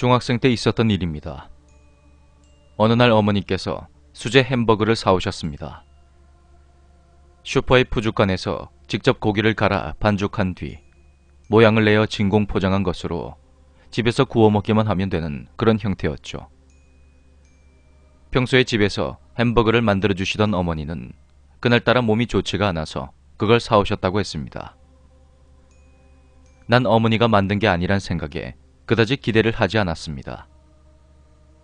중학생 때 있었던 일입니다. 어느 날 어머니께서 수제 햄버거를 사오셨습니다. 슈퍼의 푸주간에서 직접 고기를 갈아 반죽한 뒤 모양을 내어 진공 포장한 것으로 집에서 구워 먹기만 하면 되는 그런 형태였죠. 평소에 집에서 햄버거를 만들어 주시던 어머니는 그날따라 몸이 좋지가 않아서 그걸 사오셨다고 했습니다. 난 어머니가 만든 게 아니란 생각에 그다지 기대를 하지 않았습니다.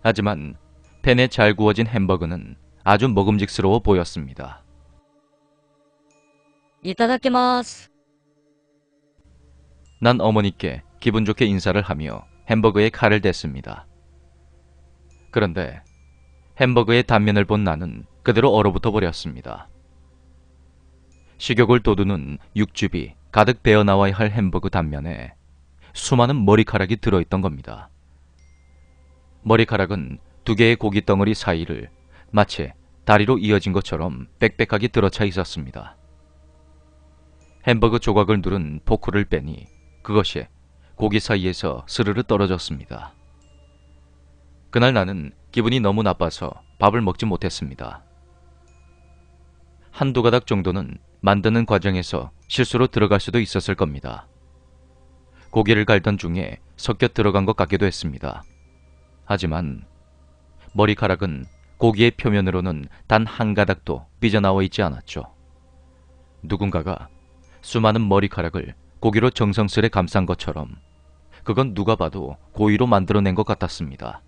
하지만 팬에 잘 구워진 햄버거는 아주 먹음직스러워 보였습니다. 이따다케마스. 난 어머니께 기분 좋게 인사를 하며 햄버거에 칼을 댔습니다. 그런데 햄버거의 단면을 본 나는 그대로 얼어붙어 버렸습니다. 식욕을 돋우는 육즙이 가득 배어나와야 할 햄버거 단면에 수많은 머리카락이 들어있던 겁니다. 머리카락은 두 개의 고기 덩어리 사이를 마치 다리로 이어진 것처럼 빽빽하게 들어차 있었습니다. 햄버거 조각을 누른 포크를 빼니 그것이 고기 사이에서 스르르 떨어졌습니다. 그날 나는 기분이 너무 나빠서 밥을 먹지 못했습니다. 한두 가닥 정도는 만드는 과정에서 실수로 들어갈 수도 있었을 겁니다. 고기를 갈던 중에 섞여 들어간 것 같기도 했습니다. 하지만 머리카락은 고기의 표면으로는 단 한 가닥도 삐져나와 있지 않았죠. 누군가가 수많은 머리카락을 고기로 정성스레 감싼 것처럼 그건 누가 봐도 고의로 만들어낸 것 같았습니다.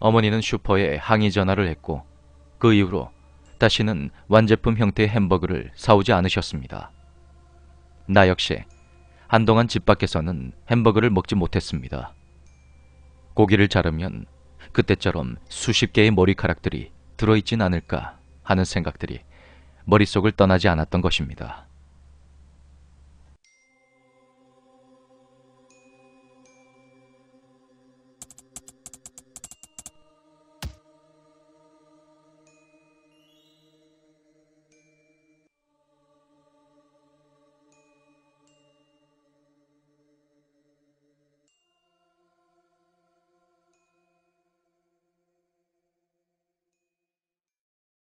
어머니는 슈퍼에 항의 전화를 했고 그 이후로 다시는 완제품 형태의 햄버거를 사오지 않으셨습니다. 나 역시 한동안 집 밖에서는 햄버거를 먹지 못했습니다. 고기를 자르면 그때처럼 수십 개의 머리카락들이 들어있진 않을까 하는 생각들이 머릿속을 떠나지 않았던 것입니다.